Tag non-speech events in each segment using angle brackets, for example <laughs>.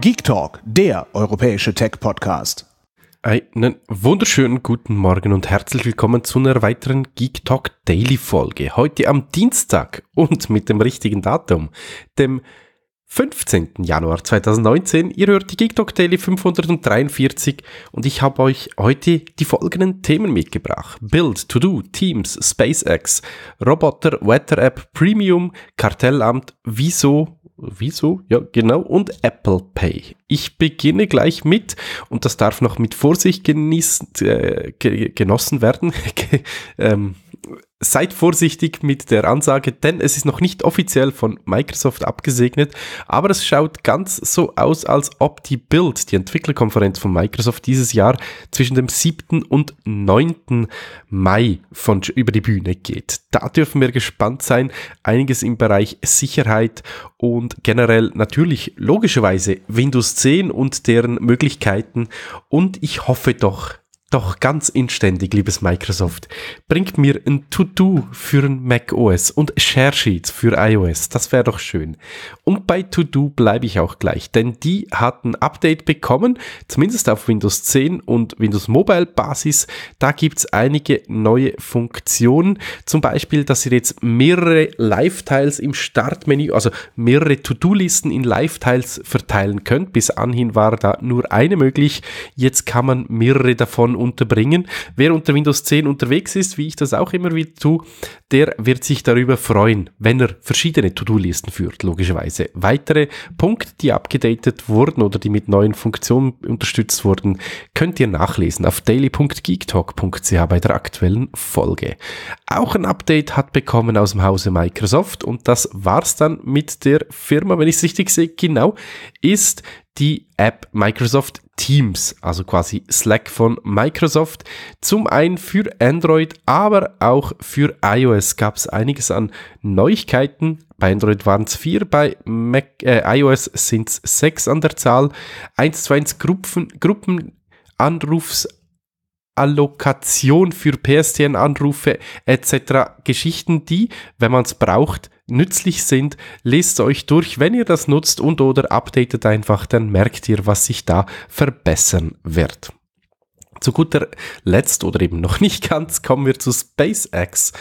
Geek Talk, der europäische Tech-Podcast. Einen wunderschönen guten Morgen und herzlich willkommen zu einer weiteren Geek Talk Daily Folge. Heute am Dienstag und mit dem richtigen Datum, dem 15. Januar 2019. Ihr hört die Geek Talk Daily 543 und ich habe euch heute die folgenden Themen mitgebracht. Build, To Do, Teams, SpaceX, Roboter, Wetter App, Premium, Kartellamt, Wieso Wieso? Ja, genau. Und Apple Pay. Ich beginne gleich mit, und das darf noch mit Vorsicht genießen, äh, genossen werden. <laughs> ähm, seid vorsichtig mit der Ansage, denn es ist noch nicht offiziell von Microsoft abgesegnet, aber es schaut ganz so aus, als ob die Build, die Entwicklerkonferenz von Microsoft dieses Jahr zwischen dem 7. und 9. Mai von, über die Bühne geht. Da dürfen wir gespannt sein, einiges im Bereich Sicherheit und generell natürlich logischerweise Windows 10 und deren Möglichkeiten und ich hoffe doch, doch ganz inständig, liebes Microsoft, bringt mir ein To-Do für ein Mac OS und Share Sheets für iOS. Das wäre doch schön. Und bei To-Do bleibe ich auch gleich, denn die hat ein Update bekommen, zumindest auf Windows 10 und Windows Mobile Basis. Da gibt es einige neue Funktionen. Zum Beispiel, dass ihr jetzt mehrere Live-Tiles im Startmenü, also mehrere To-Do-Listen in Live-Tiles verteilen könnt. Bis anhin war da nur eine möglich. Jetzt kann man mehrere davon unterbringen. Wer unter Windows 10 unterwegs ist, wie ich das auch immer wieder tue, der wird sich darüber freuen, wenn er verschiedene To-Do-Listen führt, logischerweise. Weitere Punkte, die abgedatet wurden oder die mit neuen Funktionen unterstützt wurden, könnt ihr nachlesen auf daily.geektalk.ch bei der aktuellen Folge. Auch ein Update hat bekommen aus dem Hause Microsoft und das war's dann mit der Firma, wenn ich es richtig sehe, genau, ist die App Microsoft Teams, also quasi Slack von Microsoft. Zum einen für Android, aber auch für iOS gab es einiges an Neuigkeiten. Bei Android waren es vier, bei Mac, äh, iOS sind es sechs an der Zahl. 1 zu 1 Gruppen, Gruppenanrufs. für PSTN-Anrufe etc. Geschichten, die, wenn man es braucht, nützlich sind, lest euch durch, wenn ihr das nutzt und oder updatet einfach, dann merkt ihr, was sich da verbessern wird. Zu guter Letzt oder eben noch <laughs> nicht ganz kommen wir zu SpaceX,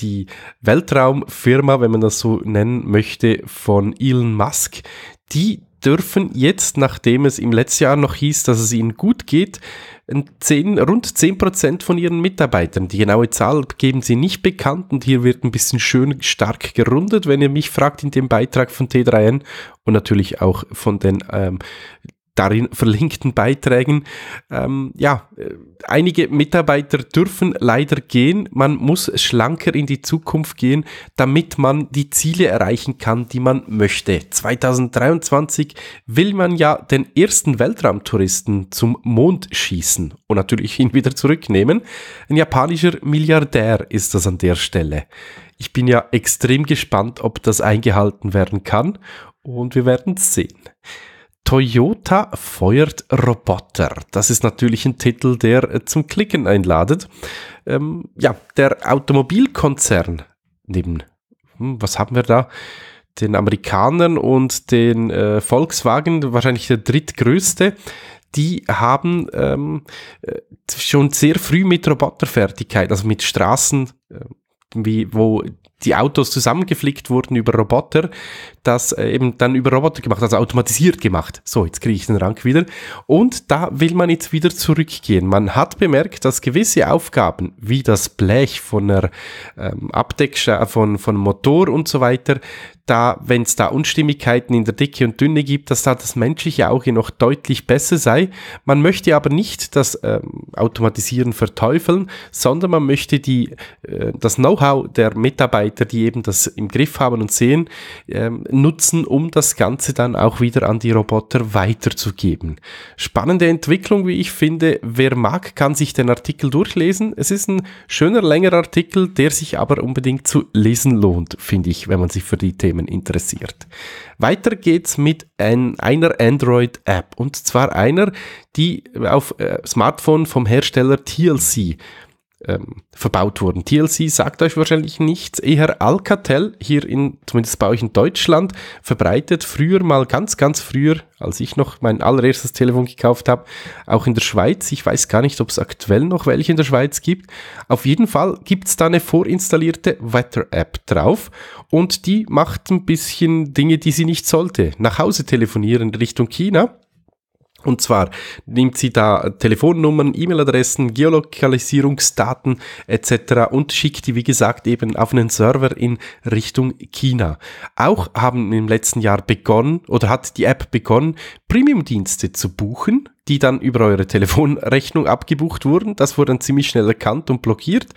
die Weltraumfirma, wenn man das so nennen möchte, von Elon Musk, die dürfen jetzt, nachdem es im letzten Jahr noch hieß, dass es ihnen gut geht, 10, rund 10% von ihren Mitarbeitern. Die genaue Zahl geben sie nicht bekannt und hier wird ein bisschen schön stark gerundet, wenn ihr mich fragt in dem Beitrag von T3N und natürlich auch von den ähm, darin verlinkten Beiträgen. Ähm, ja, äh, einige Mitarbeiter dürfen leider gehen. Man muss schlanker in die Zukunft gehen, damit man die Ziele erreichen kann, die man möchte. 2023 will man ja den ersten Weltraumtouristen zum Mond schießen und natürlich ihn wieder zurücknehmen. Ein japanischer Milliardär ist das an der Stelle. Ich bin ja extrem gespannt, ob das eingehalten werden kann und wir werden es sehen. Toyota feuert Roboter. Das ist natürlich ein Titel, der äh, zum Klicken einladet. Ähm, ja, der Automobilkonzern neben, hm, was haben wir da? Den Amerikanern und den äh, Volkswagen, wahrscheinlich der drittgrößte, die haben ähm, äh, schon sehr früh mit Roboterfertigkeit, also mit Straßen, äh, wie, wo die Autos zusammengeflickt wurden über Roboter, das äh, eben dann über Roboter gemacht, also automatisiert gemacht. So, jetzt kriege ich den Rang wieder. Und da will man jetzt wieder zurückgehen. Man hat bemerkt, dass gewisse Aufgaben, wie das Blech von der ähm, Abdeckscheibe, von, von Motor und so weiter, da, wenn es da Unstimmigkeiten in der Dicke und Dünne gibt, dass da das menschliche Auge noch deutlich besser sei. Man möchte aber nicht das ähm, Automatisieren verteufeln, sondern man möchte die, äh, das Know-how der Mitarbeiter Mitarbeiter, die eben das im Griff haben und sehen, ähm, nutzen, um das Ganze dann auch wieder an die Roboter weiterzugeben. Spannende Entwicklung, wie ich finde. Wer mag, kann sich den Artikel durchlesen. Es ist ein schöner, längerer Artikel, der sich aber unbedingt zu lesen lohnt, finde ich, wenn man sich für die Themen interessiert. Weiter geht's mit ein, einer Android-App und zwar einer, die auf äh, Smartphone vom Hersteller TLC ähm, verbaut wurden. TLC sagt euch wahrscheinlich nichts. Eher Alcatel, hier in, zumindest bei euch in Deutschland, verbreitet früher mal ganz, ganz früher, als ich noch mein allererstes Telefon gekauft habe, auch in der Schweiz. Ich weiß gar nicht, ob es aktuell noch welche in der Schweiz gibt. Auf jeden Fall gibt es da eine vorinstallierte Wetter-App drauf und die macht ein bisschen Dinge, die sie nicht sollte. Nach Hause telefonieren Richtung China und zwar nimmt sie da Telefonnummern, E-Mail-Adressen, Geolokalisierungsdaten etc. und schickt die, wie gesagt, eben auf einen Server in Richtung China. Auch haben im letzten Jahr begonnen oder hat die App begonnen, Premium-Dienste zu buchen die dann über eure Telefonrechnung abgebucht wurden. Das wurde dann ziemlich schnell erkannt und blockiert.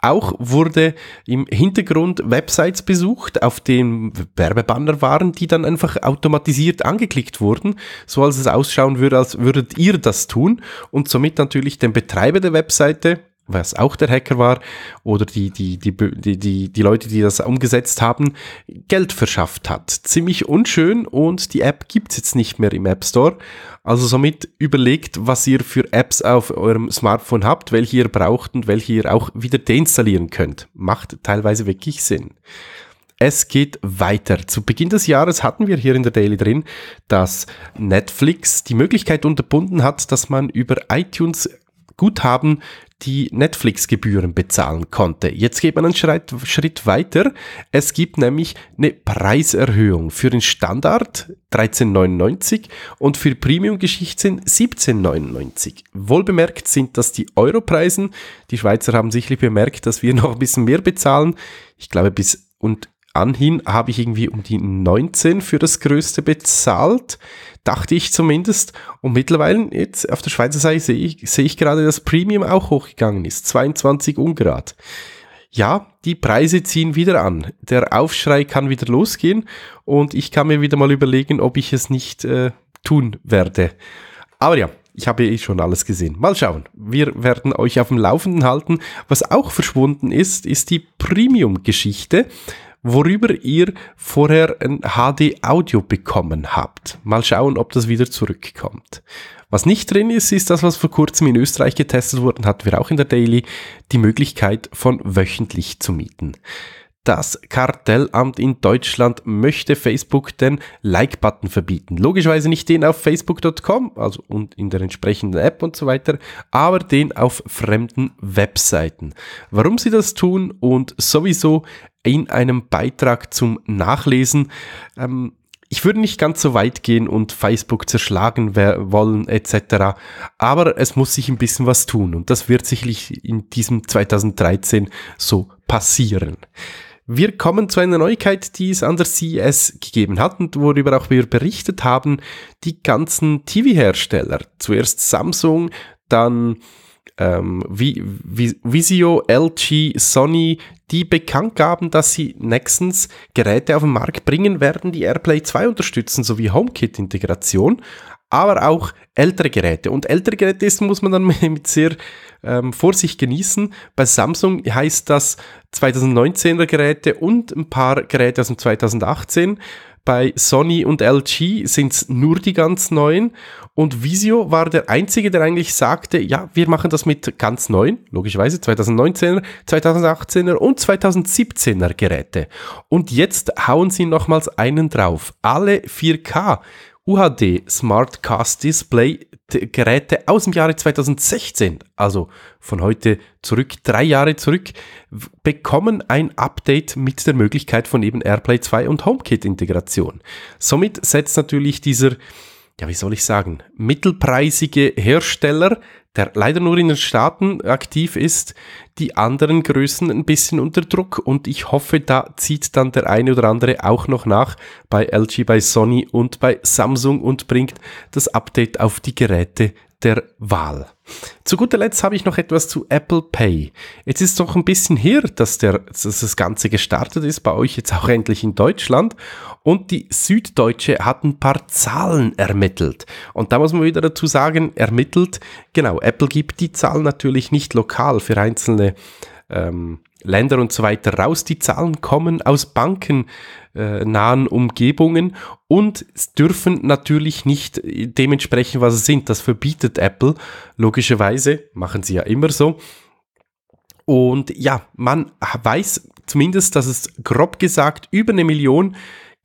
Auch wurde im Hintergrund Websites besucht, auf denen Werbebanner waren, die dann einfach automatisiert angeklickt wurden, so als es ausschauen würde, als würdet ihr das tun und somit natürlich den Betreiber der Webseite was auch der Hacker war, oder die, die, die, die, die, die Leute, die das umgesetzt haben, Geld verschafft hat. Ziemlich unschön und die App gibt's jetzt nicht mehr im App Store. Also somit überlegt, was ihr für Apps auf eurem Smartphone habt, welche ihr braucht und welche ihr auch wieder deinstallieren könnt. Macht teilweise wirklich Sinn. Es geht weiter. Zu Beginn des Jahres hatten wir hier in der Daily drin, dass Netflix die Möglichkeit unterbunden hat, dass man über iTunes Guthaben die Netflix-Gebühren bezahlen konnte. Jetzt geht man einen Schritt, Schritt, weiter. Es gibt nämlich eine Preiserhöhung für den Standard 13,99 und für Premium-Geschichten 17,99. Wohlbemerkt sind das die Europreisen. Die Schweizer haben sicherlich bemerkt, dass wir noch ein bisschen mehr bezahlen. Ich glaube, bis und anhin habe ich irgendwie um die 19 für das Größte bezahlt, dachte ich zumindest. Und mittlerweile jetzt auf der Schweizer Seite sehe ich, sehe ich gerade, dass Premium auch hochgegangen ist, 22 Ungrad. Ja, die Preise ziehen wieder an. Der Aufschrei kann wieder losgehen und ich kann mir wieder mal überlegen, ob ich es nicht äh, tun werde. Aber ja, ich habe eh schon alles gesehen. Mal schauen. Wir werden euch auf dem Laufenden halten. Was auch verschwunden ist, ist die Premium-Geschichte worüber ihr vorher ein HD-Audio bekommen habt. Mal schauen, ob das wieder zurückkommt. Was nicht drin ist, ist das, was vor kurzem in Österreich getestet wurde, hatten wir auch in der Daily, die Möglichkeit von wöchentlich zu mieten. Das Kartellamt in Deutschland möchte Facebook den Like-Button verbieten. Logischerweise nicht den auf facebook.com, also und in der entsprechenden App und so weiter, aber den auf fremden Webseiten. Warum sie das tun und sowieso in einem Beitrag zum Nachlesen. Ähm, ich würde nicht ganz so weit gehen und Facebook zerschlagen wollen etc. Aber es muss sich ein bisschen was tun und das wird sicherlich in diesem 2013 so passieren. Wir kommen zu einer Neuigkeit, die es an der CES gegeben hat und worüber auch wir berichtet haben. Die ganzen TV-Hersteller. Zuerst Samsung, dann ähm, Visio, LG, Sony, die bekannt gaben, dass sie nächstens Geräte auf den Markt bringen werden, die AirPlay 2 unterstützen sowie HomeKit-Integration aber auch ältere Geräte. Und ältere Geräte ist, muss man dann <laughs> mit sehr ähm, Vorsicht genießen. Bei Samsung heißt das 2019er Geräte und ein paar Geräte aus dem 2018. Bei Sony und LG sind es nur die ganz neuen. Und Visio war der Einzige, der eigentlich sagte, ja, wir machen das mit ganz neuen, logischerweise 2019er, 2018er und 2017er Geräte. Und jetzt hauen sie nochmals einen drauf. Alle 4K UHD Smartcast Display Geräte aus dem Jahre 2016, also von heute zurück, drei Jahre zurück, bekommen ein Update mit der Möglichkeit von eben AirPlay 2 und HomeKit Integration. Somit setzt natürlich dieser ja, wie soll ich sagen, mittelpreisige Hersteller, der leider nur in den Staaten aktiv ist, die anderen Größen ein bisschen unter Druck und ich hoffe, da zieht dann der eine oder andere auch noch nach bei LG, bei Sony und bei Samsung und bringt das Update auf die Geräte der Wahl. Zu guter Letzt habe ich noch etwas zu Apple Pay. Jetzt ist doch ein bisschen her, dass, der, dass das Ganze gestartet ist, bei euch jetzt auch endlich in Deutschland. Und die Süddeutsche hat ein paar Zahlen ermittelt. Und da muss man wieder dazu sagen, ermittelt, genau, Apple gibt die Zahlen natürlich nicht lokal für einzelne ähm, Länder und so weiter raus. Die Zahlen kommen aus bankennahen äh, Umgebungen und dürfen natürlich nicht dementsprechend, was sie sind. Das verbietet Apple logischerweise, machen sie ja immer so. Und ja, man weiß zumindest, dass es grob gesagt über eine Million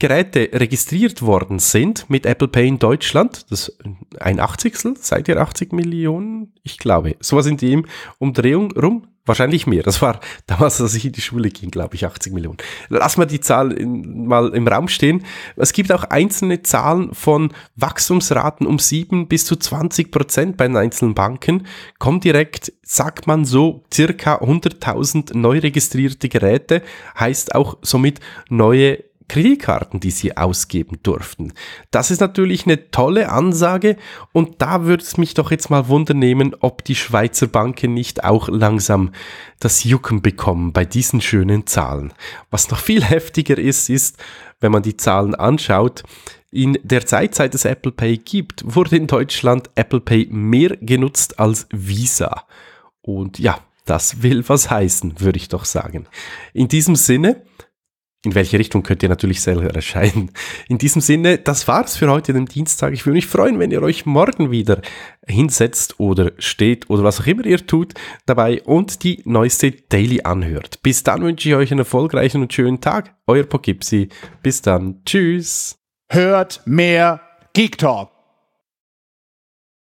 Geräte registriert worden sind mit Apple Pay in Deutschland, das ist ein Achtzigstel, seid ihr 80 Millionen? Ich glaube, sowas in dem Umdrehung rum, Wahrscheinlich mehr. Das war <laughs> damals, als ich in die Schule ging, glaube ich, 80 Millionen. Lass mal die Zahl in, mal im Raum stehen. Es gibt auch einzelne Zahlen von Wachstumsraten um 7 bis zu 20 Prozent bei den einzelnen Banken. Kommt direkt, sagt man so, circa 100.000 neu registrierte Geräte, heißt auch somit neue Kreditkarten, die sie ausgeben durften. Das ist natürlich eine tolle Ansage und da würde es mich doch jetzt mal wundern nehmen, ob die Schweizer Banken nicht auch langsam das Jucken bekommen bei diesen schönen Zahlen. Was noch viel <laughs> heftiger ist, ist, wenn man die Zahlen anschaut, in der Zeit, seit es Apple Pay gibt, wurde in Deutschland Apple Pay mehr genutzt als Visa. Und ja, das will was heißen, würde ich doch sagen. In diesem Sinne, in welche Richtung könnt ihr natürlich selber erscheinen. In diesem Sinne, das war's für heute, den Dienstag. Ich würde mich freuen, wenn ihr euch morgen wieder hinsetzt oder steht oder was auch immer ihr tut dabei und die neueste Daily anhört. Bis dann wünsche ich euch einen erfolgreichen und schönen Tag. Euer Pogipsi. Bis dann. Tschüss. Hört mehr Geek Talk.